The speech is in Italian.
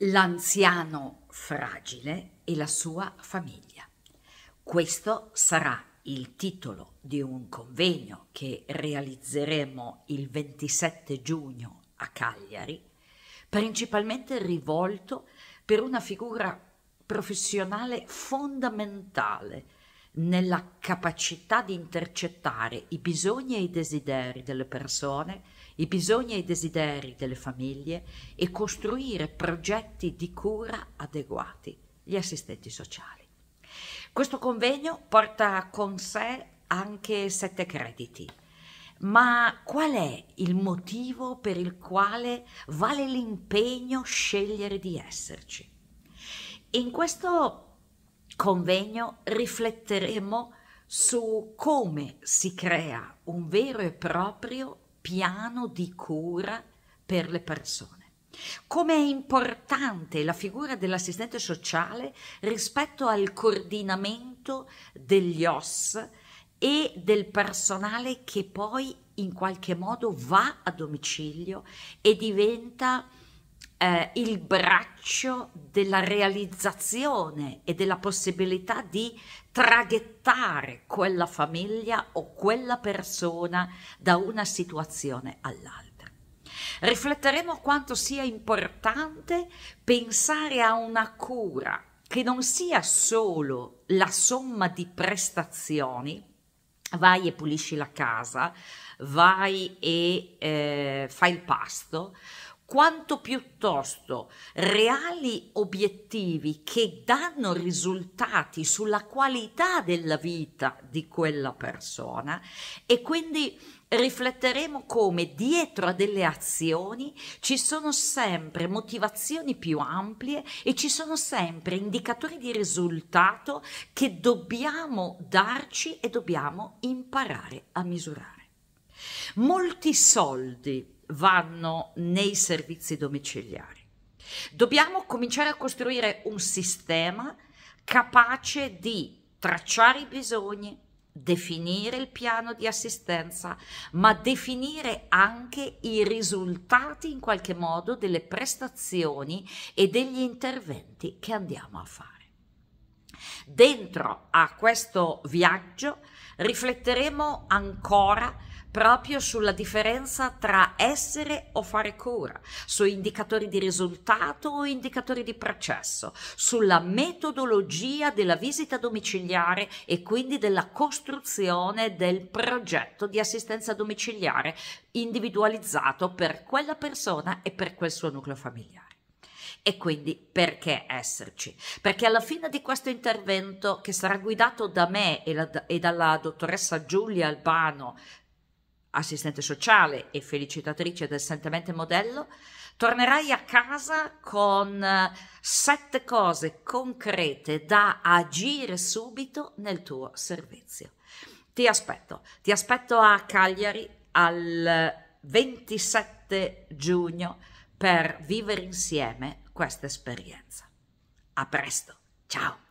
l'anziano fragile e la sua famiglia. Questo sarà il titolo di un convegno che realizzeremo il 27 giugno a Cagliari, principalmente rivolto per una figura professionale fondamentale nella capacità di intercettare i bisogni e i desideri delle persone, i bisogni e i desideri delle famiglie e costruire progetti di cura adeguati, gli assistenti sociali. Questo convegno porta con sé anche sette crediti. Ma qual è il motivo per il quale vale l'impegno scegliere di esserci? In questo convegno rifletteremo su come si crea un vero e proprio piano di cura per le persone. Come è importante la figura dell'assistente sociale rispetto al coordinamento degli OS e del personale che poi in qualche modo va a domicilio e diventa eh, il braccio della realizzazione e della possibilità di traghettare quella famiglia o quella persona da una situazione all'altra. Rifletteremo quanto sia importante pensare a una cura che non sia solo la somma di prestazioni, vai e pulisci la casa, vai e eh, fai il pasto, quanto piuttosto reali obiettivi che danno risultati sulla qualità della vita di quella persona e quindi rifletteremo come dietro a delle azioni ci sono sempre motivazioni più ampie e ci sono sempre indicatori di risultato che dobbiamo darci e dobbiamo imparare a misurare. Molti soldi vanno nei servizi domiciliari. Dobbiamo cominciare a costruire un sistema capace di tracciare i bisogni, definire il piano di assistenza, ma definire anche i risultati in qualche modo delle prestazioni e degli interventi che andiamo a fare. Dentro a questo viaggio rifletteremo ancora proprio sulla differenza tra essere o fare cura, su indicatori di risultato o indicatori di processo, sulla metodologia della visita domiciliare e quindi della costruzione del progetto di assistenza domiciliare individualizzato per quella persona e per quel suo nucleo familiare. E quindi perché esserci? Perché alla fine di questo intervento, che sarà guidato da me e, la, e dalla dottoressa Giulia Albano assistente sociale e felicitatrice del Sentimento Modello, tornerai a casa con eh, sette cose concrete da agire subito nel tuo servizio. Ti aspetto, ti aspetto a Cagliari al 27 giugno per vivere insieme questa esperienza. A presto, ciao!